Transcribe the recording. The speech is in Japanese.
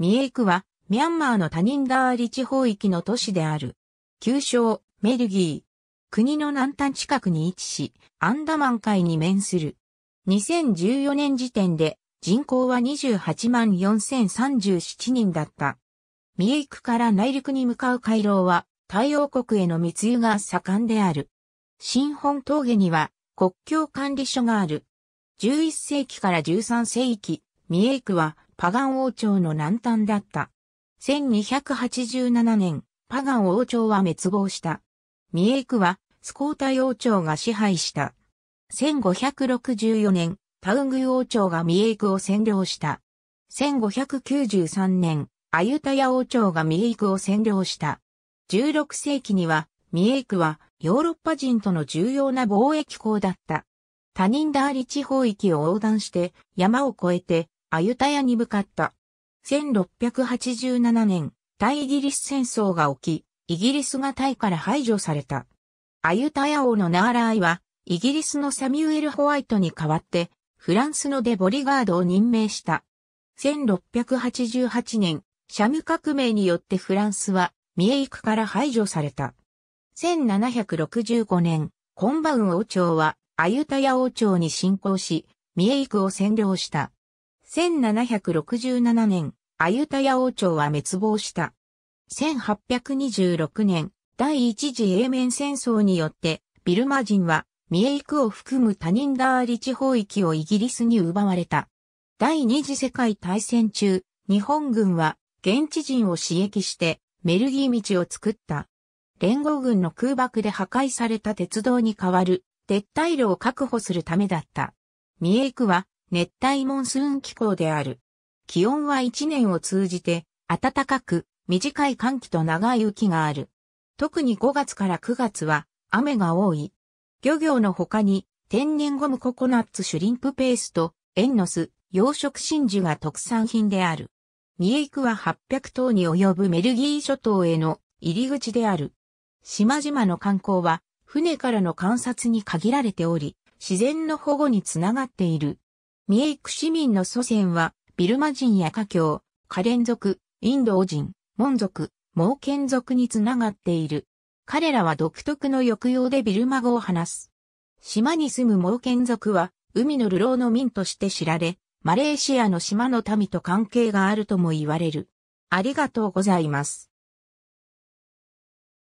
三重区は、ミャンマーの他人ダーリ地方域の都市である。旧称、メルギー。国の南端近くに位置し、アンダマン海に面する。2014年時点で人口は28万4037人だった。三重区から内陸に向かう回廊は太陽国への密輸が盛んである。新本峠には国境管理所がある。11世紀から13世紀、三重区はパガン王朝の南端だった。1287年、パガン王朝は滅亡した。三重区は、スコータ王朝が支配した。1564年、タウング王朝が三重区を占領した。1593年、アユタヤ王朝が三重区を占領した。16世紀には、三重区はヨーロッパ人との重要な貿易港だった。他人ダーリ地方域を横断して山を越えてアユタヤに向かった。1687年、対イギリス戦争が起き、イギリスがタイから排除された。アユタヤ王のナーラーイは、イギリスのサミュエル・ホワイトに代わって、フランスのデボリガードを任命した。1688年、シャム革命によってフランスは、ミエイクから排除された。1765年、コンバウン王朝は、アユタヤ王朝に侵攻し、ミエイクを占領した。1767年、アユタヤ王朝は滅亡した。1826年、第一次英面戦争によって、ビルマ人は、ミエイクを含む他人ダーリ地方域をイギリスに奪われた。第二次世界大戦中、日本軍は現地人を刺激してメルギー道を作った。連合軍の空爆で破壊された鉄道に代わる撤退路を確保するためだった。ミエイクは熱帯モンスーン気候である。気温は一年を通じて暖かく短い寒気と長い雪がある。特に5月から9月は雨が多い。漁業の他に天然ゴムココナッツシュリンプペースト、エンノス、養殖真珠が特産品である。三重区は800島に及ぶメルギー諸島への入り口である。島々の観光は船からの観察に限られており、自然の保護につながっている。三重区市民の祖先は、ビルマ人や華僑、カレン族、インド王人、モン族、猛犬族につながっている。彼らは独特の抑揚でビルマ語を話す。島に住む猛犬族は、海の流浪の民として知られ、マレーシアの島の民と関係があるとも言われる。ありがとうございます。